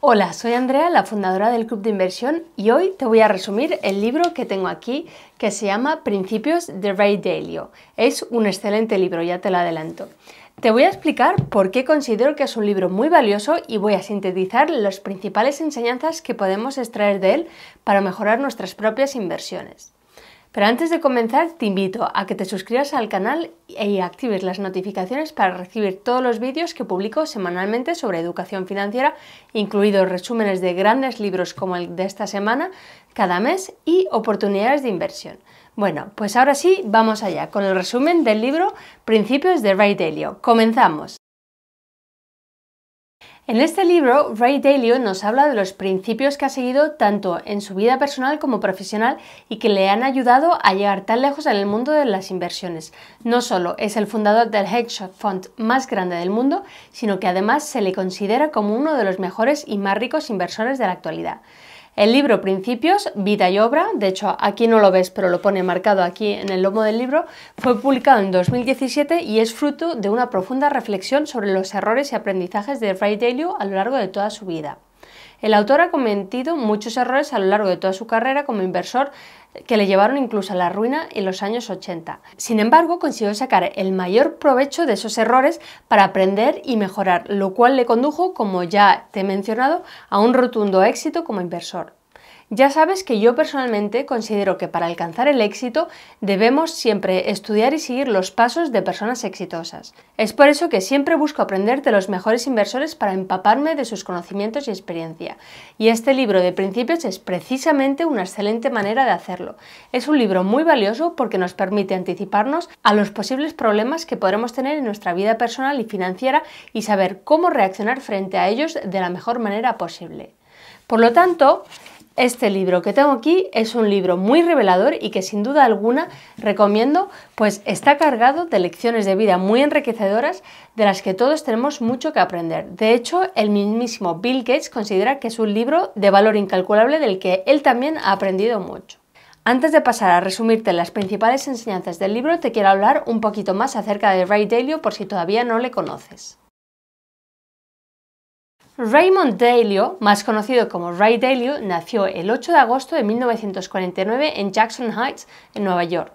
Hola, soy Andrea, la fundadora del Club de Inversión, y hoy te voy a resumir el libro que tengo aquí que se llama Principios de Ray Dalio. Es un excelente libro, ya te lo adelanto. Te voy a explicar por qué considero que es un libro muy valioso y voy a sintetizar las principales enseñanzas que podemos extraer de él para mejorar nuestras propias inversiones. Pero antes de comenzar, te invito a que te suscribas al canal y actives las notificaciones para recibir todos los vídeos que publico semanalmente sobre educación financiera, incluidos resúmenes de grandes libros como el de esta semana, cada mes y oportunidades de inversión. Bueno, pues ahora sí, vamos allá con el resumen del libro Principios de Ray Dalio. Comenzamos. En este libro, Ray Dalio nos habla de los principios que ha seguido tanto en su vida personal como profesional y que le han ayudado a llegar tan lejos en el mundo de las inversiones. No solo es el fundador del hedge fund más grande del mundo, sino que además se le considera como uno de los mejores y más ricos inversores de la actualidad. El libro Principios, Vida y Obra, de hecho aquí no lo ves, pero lo pone marcado aquí en el lomo del libro, fue publicado en 2017 y es fruto de una profunda reflexión sobre los errores y aprendizajes de Ray Dalio a lo largo de toda su vida. El autor ha cometido muchos errores a lo largo de toda su carrera como inversor que le llevaron incluso a la ruina en los años 80. Sin embargo, consiguió sacar el mayor provecho de esos errores para aprender y mejorar, lo cual le condujo, como ya te he mencionado, a un rotundo éxito como inversor. Ya sabes que yo personalmente considero que para alcanzar el éxito debemos siempre estudiar y seguir los pasos de personas exitosas. Es por eso que siempre busco aprender de los mejores inversores para empaparme de sus conocimientos y experiencia. Y este libro de principios es precisamente una excelente manera de hacerlo. Es un libro muy valioso porque nos permite anticiparnos a los posibles problemas que podremos tener en nuestra vida personal y financiera y saber cómo reaccionar frente a ellos de la mejor manera posible. Por lo tanto, este libro que tengo aquí es un libro muy revelador y que sin duda alguna recomiendo, pues está cargado de lecciones de vida muy enriquecedoras de las que todos tenemos mucho que aprender. De hecho, el mismísimo Bill Gates considera que es un libro de valor incalculable del que él también ha aprendido mucho. Antes de pasar a resumirte las principales enseñanzas del libro, te quiero hablar un poquito más acerca de Ray Dalio por si todavía no le conoces. Raymond Dalio, más conocido como Ray Dalio, nació el 8 de agosto de 1949 en Jackson Heights, en Nueva York.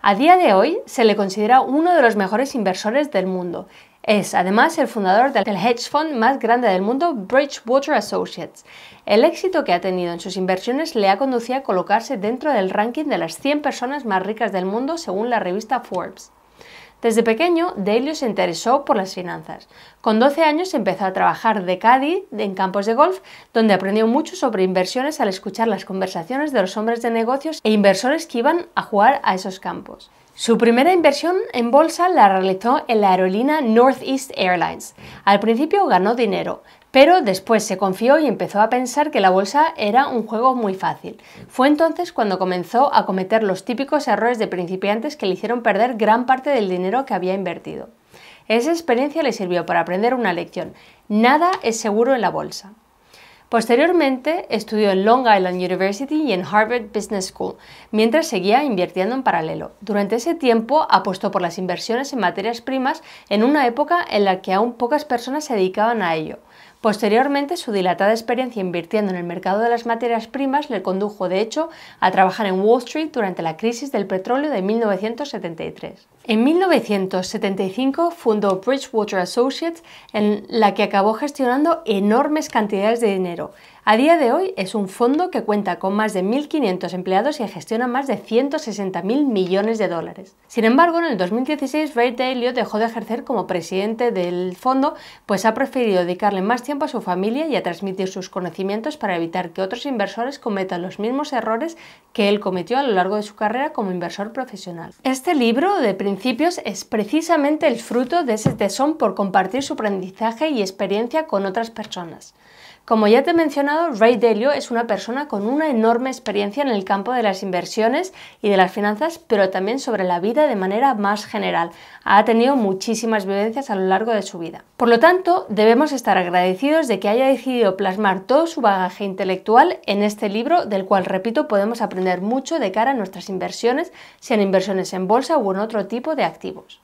A día de hoy se le considera uno de los mejores inversores del mundo. Es además el fundador del hedge fund más grande del mundo, Bridgewater Associates. El éxito que ha tenido en sus inversiones le ha conducido a colocarse dentro del ranking de las 100 personas más ricas del mundo según la revista Forbes. Desde pequeño, Delio se interesó por las finanzas. Con 12 años empezó a trabajar de Cádiz en campos de golf, donde aprendió mucho sobre inversiones al escuchar las conversaciones de los hombres de negocios e inversores que iban a jugar a esos campos. Su primera inversión en bolsa la realizó en la aerolínea Northeast Airlines. Al principio ganó dinero, pero después se confió y empezó a pensar que la bolsa era un juego muy fácil. Fue entonces cuando comenzó a cometer los típicos errores de principiantes que le hicieron perder gran parte del dinero que había invertido. Esa experiencia le sirvió para aprender una lección. Nada es seguro en la bolsa. Posteriormente estudió en Long Island University y en Harvard Business School, mientras seguía invirtiendo en paralelo. Durante ese tiempo apostó por las inversiones en materias primas en una época en la que aún pocas personas se dedicaban a ello. Posteriormente, su dilatada experiencia invirtiendo en el mercado de las materias primas le condujo, de hecho, a trabajar en Wall Street durante la crisis del petróleo de 1973. En 1975 fundó Bridgewater Associates, en la que acabó gestionando enormes cantidades de dinero. A día de hoy es un fondo que cuenta con más de 1.500 empleados y gestiona más de 160.000 millones de dólares. Sin embargo, en el 2016 Ray Dalio dejó de ejercer como presidente del fondo, pues ha preferido dedicarle más tiempo a su familia y a transmitir sus conocimientos para evitar que otros inversores cometan los mismos errores que él cometió a lo largo de su carrera como inversor profesional. Este libro de es precisamente el fruto de ese tesón por compartir su aprendizaje y experiencia con otras personas. Como ya te he mencionado, Ray Dalio es una persona con una enorme experiencia en el campo de las inversiones y de las finanzas, pero también sobre la vida de manera más general. Ha tenido muchísimas vivencias a lo largo de su vida. Por lo tanto, debemos estar agradecidos de que haya decidido plasmar todo su bagaje intelectual en este libro, del cual, repito, podemos aprender mucho de cara a nuestras inversiones, sean inversiones en bolsa o en otro tipo de activos.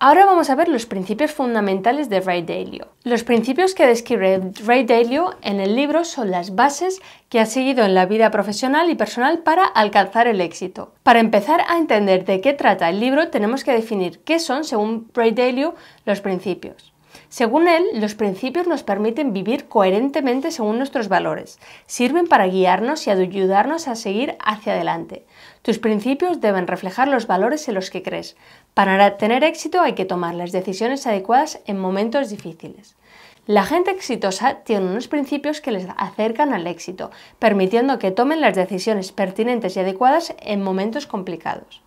Ahora vamos a ver los principios fundamentales de Ray Dalio. Los principios que describe Ray Dalio en el libro son las bases que ha seguido en la vida profesional y personal para alcanzar el éxito. Para empezar a entender de qué trata el libro, tenemos que definir qué son, según Ray Dalio, los principios. Según él, los principios nos permiten vivir coherentemente según nuestros valores, sirven para guiarnos y ayudarnos a seguir hacia adelante. Tus principios deben reflejar los valores en los que crees. Para tener éxito hay que tomar las decisiones adecuadas en momentos difíciles. La gente exitosa tiene unos principios que les acercan al éxito, permitiendo que tomen las decisiones pertinentes y adecuadas en momentos complicados.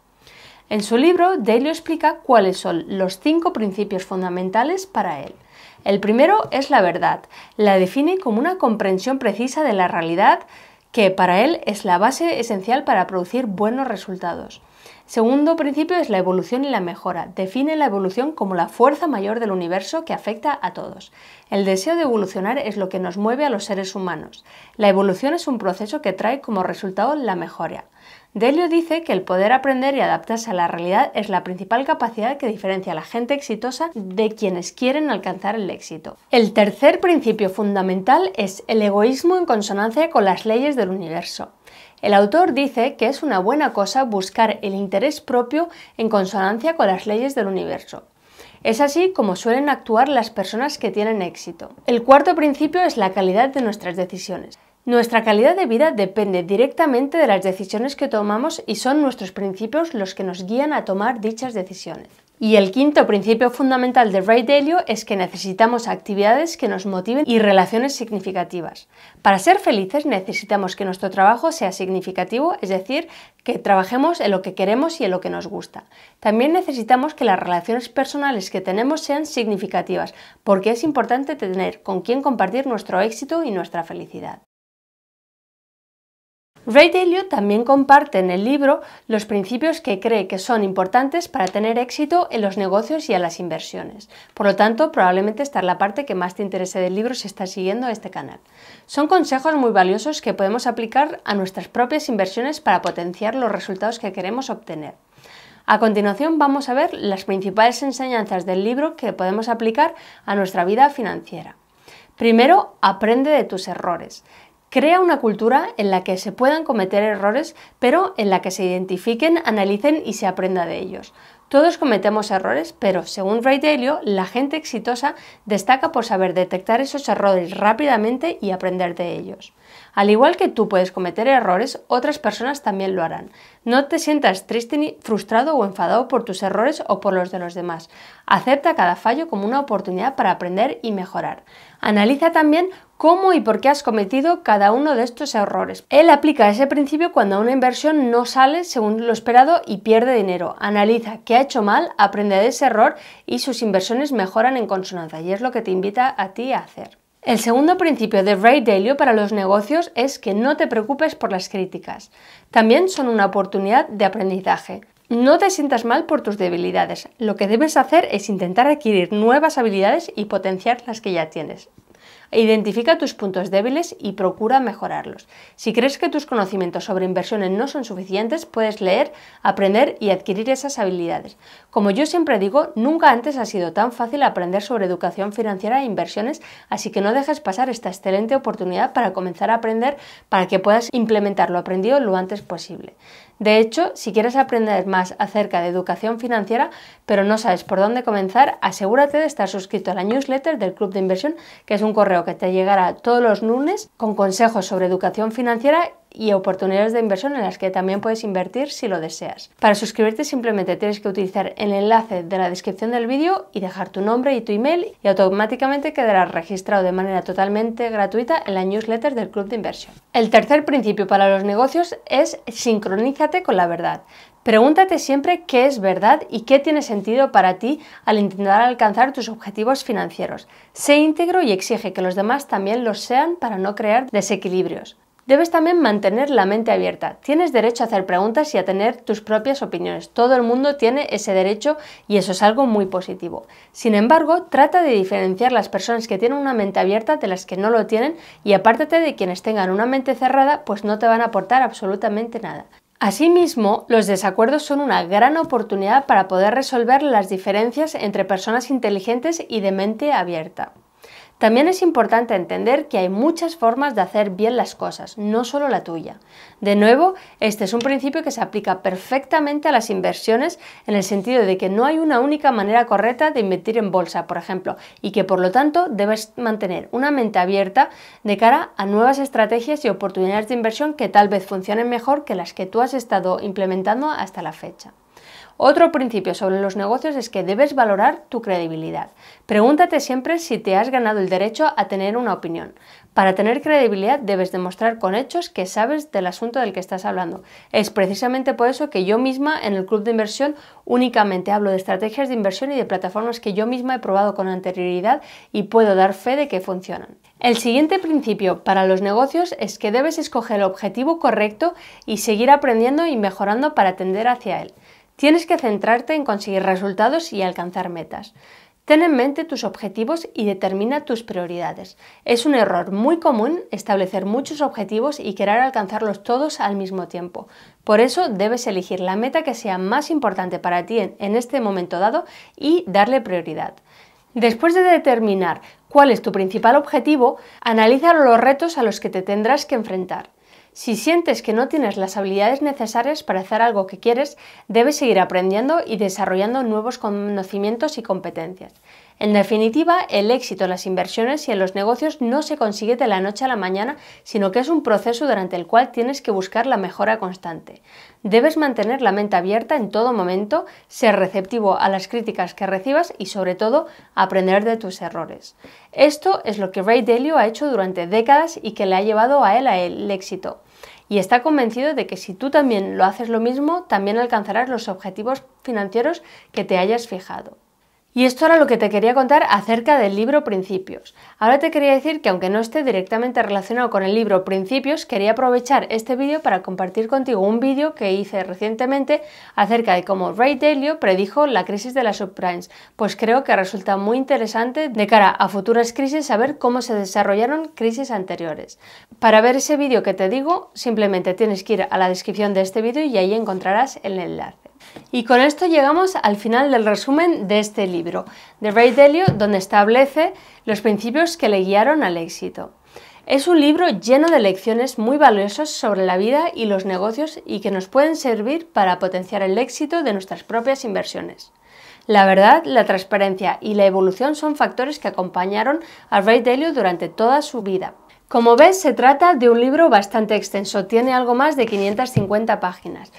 En su libro, Dale explica cuáles son los cinco principios fundamentales para él. El primero es la verdad. La define como una comprensión precisa de la realidad que para él es la base esencial para producir buenos resultados. Segundo principio es la evolución y la mejora. Define la evolución como la fuerza mayor del universo que afecta a todos. El deseo de evolucionar es lo que nos mueve a los seres humanos. La evolución es un proceso que trae como resultado la mejora. Delio dice que el poder aprender y adaptarse a la realidad es la principal capacidad que diferencia a la gente exitosa de quienes quieren alcanzar el éxito. El tercer principio fundamental es el egoísmo en consonancia con las leyes del universo. El autor dice que es una buena cosa buscar el interés propio en consonancia con las leyes del universo. Es así como suelen actuar las personas que tienen éxito. El cuarto principio es la calidad de nuestras decisiones. Nuestra calidad de vida depende directamente de las decisiones que tomamos y son nuestros principios los que nos guían a tomar dichas decisiones. Y el quinto principio fundamental de Ray Dalio es que necesitamos actividades que nos motiven y relaciones significativas. Para ser felices necesitamos que nuestro trabajo sea significativo, es decir, que trabajemos en lo que queremos y en lo que nos gusta. También necesitamos que las relaciones personales que tenemos sean significativas, porque es importante tener con quién compartir nuestro éxito y nuestra felicidad. Ray Dalio también comparte en el libro los principios que cree que son importantes para tener éxito en los negocios y en las inversiones. Por lo tanto, probablemente esta es la parte que más te interese del libro si estás siguiendo este canal. Son consejos muy valiosos que podemos aplicar a nuestras propias inversiones para potenciar los resultados que queremos obtener. A continuación vamos a ver las principales enseñanzas del libro que podemos aplicar a nuestra vida financiera. Primero, aprende de tus errores. Crea una cultura en la que se puedan cometer errores, pero en la que se identifiquen, analicen y se aprenda de ellos. Todos cometemos errores, pero según Ray Dalio, la gente exitosa destaca por saber detectar esos errores rápidamente y aprender de ellos. Al igual que tú puedes cometer errores, otras personas también lo harán. No te sientas triste ni frustrado o enfadado por tus errores o por los de los demás. Acepta cada fallo como una oportunidad para aprender y mejorar. Analiza también cómo y por qué has cometido cada uno de estos errores. Él aplica ese principio cuando una inversión no sale según lo esperado y pierde dinero. Analiza qué ha hecho mal, aprende de ese error y sus inversiones mejoran en consonancia. Y es lo que te invita a ti a hacer. El segundo principio de Ray Dalio para los negocios es que no te preocupes por las críticas. También son una oportunidad de aprendizaje. No te sientas mal por tus debilidades. Lo que debes hacer es intentar adquirir nuevas habilidades y potenciar las que ya tienes. Identifica tus puntos débiles y procura mejorarlos. Si crees que tus conocimientos sobre inversiones no son suficientes, puedes leer, aprender y adquirir esas habilidades. Como yo siempre digo, nunca antes ha sido tan fácil aprender sobre educación financiera e inversiones, así que no dejes pasar esta excelente oportunidad para comenzar a aprender para que puedas implementar lo aprendido lo antes posible. De hecho, si quieres aprender más acerca de educación financiera, pero no sabes por dónde comenzar, asegúrate de estar suscrito a la newsletter del Club de Inversión, que es un correo que te llegará todos los lunes con consejos sobre educación financiera y oportunidades de inversión en las que también puedes invertir si lo deseas. Para suscribirte simplemente tienes que utilizar el enlace de la descripción del vídeo y dejar tu nombre y tu email y automáticamente quedarás registrado de manera totalmente gratuita en la newsletter del Club de Inversión. El tercer principio para los negocios es sincronízate con la verdad. Pregúntate siempre qué es verdad y qué tiene sentido para ti al intentar alcanzar tus objetivos financieros. Sé íntegro y exige que los demás también lo sean para no crear desequilibrios. Debes también mantener la mente abierta. Tienes derecho a hacer preguntas y a tener tus propias opiniones. Todo el mundo tiene ese derecho y eso es algo muy positivo. Sin embargo, trata de diferenciar las personas que tienen una mente abierta de las que no lo tienen y apártate de quienes tengan una mente cerrada, pues no te van a aportar absolutamente nada. Asimismo, los desacuerdos son una gran oportunidad para poder resolver las diferencias entre personas inteligentes y de mente abierta. También es importante entender que hay muchas formas de hacer bien las cosas, no solo la tuya. De nuevo, este es un principio que se aplica perfectamente a las inversiones en el sentido de que no hay una única manera correcta de invertir en bolsa, por ejemplo, y que por lo tanto debes mantener una mente abierta de cara a nuevas estrategias y oportunidades de inversión que tal vez funcionen mejor que las que tú has estado implementando hasta la fecha. Otro principio sobre los negocios es que debes valorar tu credibilidad. Pregúntate siempre si te has ganado el derecho a tener una opinión. Para tener credibilidad debes demostrar con hechos que sabes del asunto del que estás hablando. Es precisamente por eso que yo misma en el club de inversión únicamente hablo de estrategias de inversión y de plataformas que yo misma he probado con anterioridad y puedo dar fe de que funcionan. El siguiente principio para los negocios es que debes escoger el objetivo correcto y seguir aprendiendo y mejorando para tender hacia él. Tienes que centrarte en conseguir resultados y alcanzar metas. Ten en mente tus objetivos y determina tus prioridades. Es un error muy común establecer muchos objetivos y querer alcanzarlos todos al mismo tiempo. Por eso debes elegir la meta que sea más importante para ti en este momento dado y darle prioridad. Después de determinar cuál es tu principal objetivo, analiza los retos a los que te tendrás que enfrentar. Si sientes que no tienes las habilidades necesarias para hacer algo que quieres, debes seguir aprendiendo y desarrollando nuevos conocimientos y competencias. En definitiva, el éxito en las inversiones y en los negocios no se consigue de la noche a la mañana, sino que es un proceso durante el cual tienes que buscar la mejora constante. Debes mantener la mente abierta en todo momento, ser receptivo a las críticas que recibas y sobre todo aprender de tus errores. Esto es lo que Ray Dalio ha hecho durante décadas y que le ha llevado a él a él el éxito y está convencido de que si tú también lo haces lo mismo, también alcanzarás los objetivos financieros que te hayas fijado. Y esto era lo que te quería contar acerca del libro Principios. Ahora te quería decir que aunque no esté directamente relacionado con el libro Principios, quería aprovechar este vídeo para compartir contigo un vídeo que hice recientemente acerca de cómo Ray Dalio predijo la crisis de las subprimes, pues creo que resulta muy interesante de cara a futuras crisis saber cómo se desarrollaron crisis anteriores. Para ver ese vídeo que te digo, simplemente tienes que ir a la descripción de este vídeo y ahí encontrarás el enlace. Y con esto llegamos al final del resumen de este libro, de Ray Dalio, donde establece los principios que le guiaron al éxito. Es un libro lleno de lecciones muy valiosas sobre la vida y los negocios y que nos pueden servir para potenciar el éxito de nuestras propias inversiones. La verdad, la transparencia y la evolución son factores que acompañaron a Ray Dalio durante toda su vida. Como ves, se trata de un libro bastante extenso, tiene algo más de 550 páginas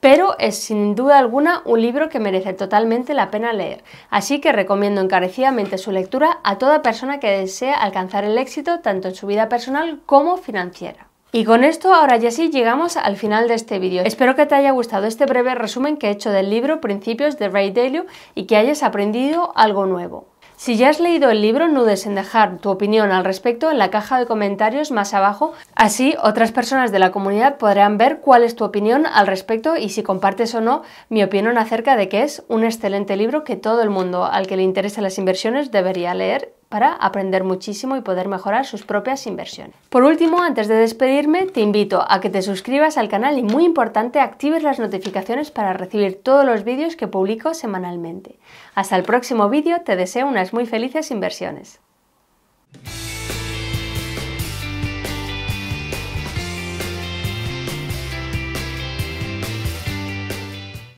pero es sin duda alguna un libro que merece totalmente la pena leer, así que recomiendo encarecidamente su lectura a toda persona que desea alcanzar el éxito tanto en su vida personal como financiera. Y con esto ahora ya sí llegamos al final de este vídeo. Espero que te haya gustado este breve resumen que he hecho del libro Principios de Ray Dalio y que hayas aprendido algo nuevo. Si ya has leído el libro, nudes en dejar tu opinión al respecto en la caja de comentarios más abajo. Así otras personas de la comunidad podrán ver cuál es tu opinión al respecto y si compartes o no mi opinión acerca de que es un excelente libro que todo el mundo al que le interesan las inversiones debería leer para aprender muchísimo y poder mejorar sus propias inversiones. Por último, antes de despedirme, te invito a que te suscribas al canal y muy importante, actives las notificaciones para recibir todos los vídeos que publico semanalmente. Hasta el próximo vídeo, te deseo unas muy felices inversiones.